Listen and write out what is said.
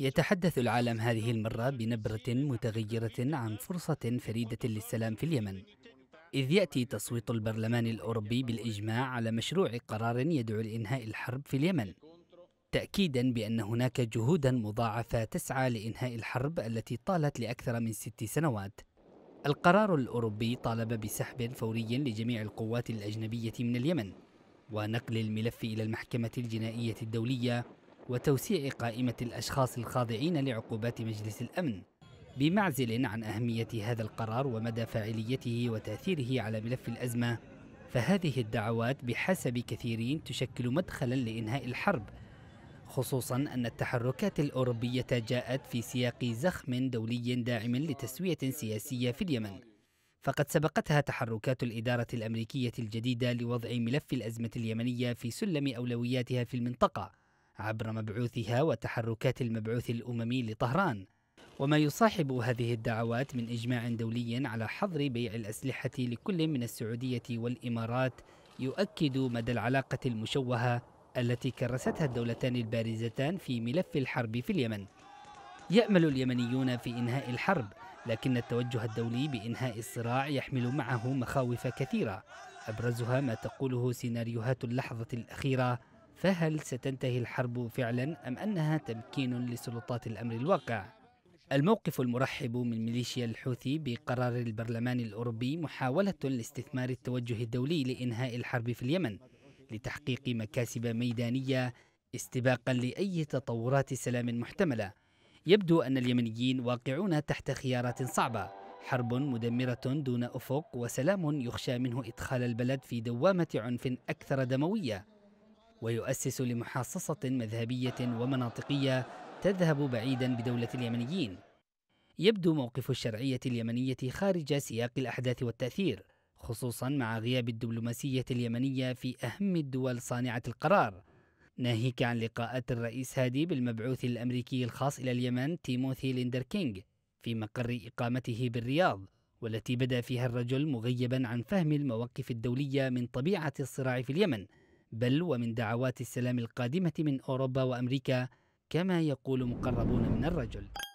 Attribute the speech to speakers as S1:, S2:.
S1: يتحدث العالم هذه المرة بنبرة متغيرة عن فرصة فريدة للسلام في اليمن إذ يأتي تصويت البرلمان الأوروبي بالإجماع على مشروع قرار يدعو لإنهاء الحرب في اليمن تأكيدا بأن هناك جهودا مضاعفة تسعى لإنهاء الحرب التي طالت لأكثر من ست سنوات القرار الأوروبي طالب بسحب فوري لجميع القوات الأجنبية من اليمن ونقل الملف إلى المحكمة الجنائية الدولية وتوسيع قائمة الأشخاص الخاضعين لعقوبات مجلس الأمن بمعزل عن أهمية هذا القرار ومدى فاعليته وتأثيره على ملف الأزمة فهذه الدعوات بحسب كثيرين تشكل مدخلا لإنهاء الحرب خصوصا أن التحركات الأوروبية جاءت في سياق زخم دولي داعم لتسوية سياسية في اليمن فقد سبقتها تحركات الإدارة الأمريكية الجديدة لوضع ملف الأزمة اليمنية في سلم أولوياتها في المنطقة عبر مبعوثها وتحركات المبعوث الأممي لطهران وما يصاحب هذه الدعوات من إجماع دولي على حظر بيع الأسلحة لكل من السعودية والإمارات يؤكد مدى العلاقة المشوهة التي كرستها الدولتان البارزتان في ملف الحرب في اليمن يأمل اليمنيون في إنهاء الحرب لكن التوجه الدولي بإنهاء الصراع يحمل معه مخاوف كثيرة أبرزها ما تقوله سيناريوهات اللحظة الأخيرة فهل ستنتهي الحرب فعلا أم أنها تمكين لسلطات الأمر الواقع؟ الموقف المرحب من ميليشيا الحوثي بقرار البرلمان الأوروبي محاولة لاستثمار التوجه الدولي لإنهاء الحرب في اليمن لتحقيق مكاسب ميدانية استباقا لأي تطورات سلام محتملة يبدو أن اليمنيين واقعون تحت خيارات صعبة حرب مدمرة دون أفق وسلام يخشى منه إدخال البلد في دوامة عنف أكثر دموية ويؤسس لمحاصصة مذهبية ومناطقية تذهب بعيدا بدولة اليمنيين يبدو موقف الشرعية اليمنية خارج سياق الأحداث والتأثير خصوصا مع غياب الدبلوماسية اليمنية في أهم الدول صانعة القرار ناهيك عن لقاءات الرئيس هادي بالمبعوث الأمريكي الخاص إلى اليمن تيموثي ليندر كينغ في مقر إقامته بالرياض والتي بدا فيها الرجل مغيبا عن فهم المواقف الدولية من طبيعة الصراع في اليمن بل ومن دعوات السلام القادمة من أوروبا وأمريكا كما يقول مقربون من الرجل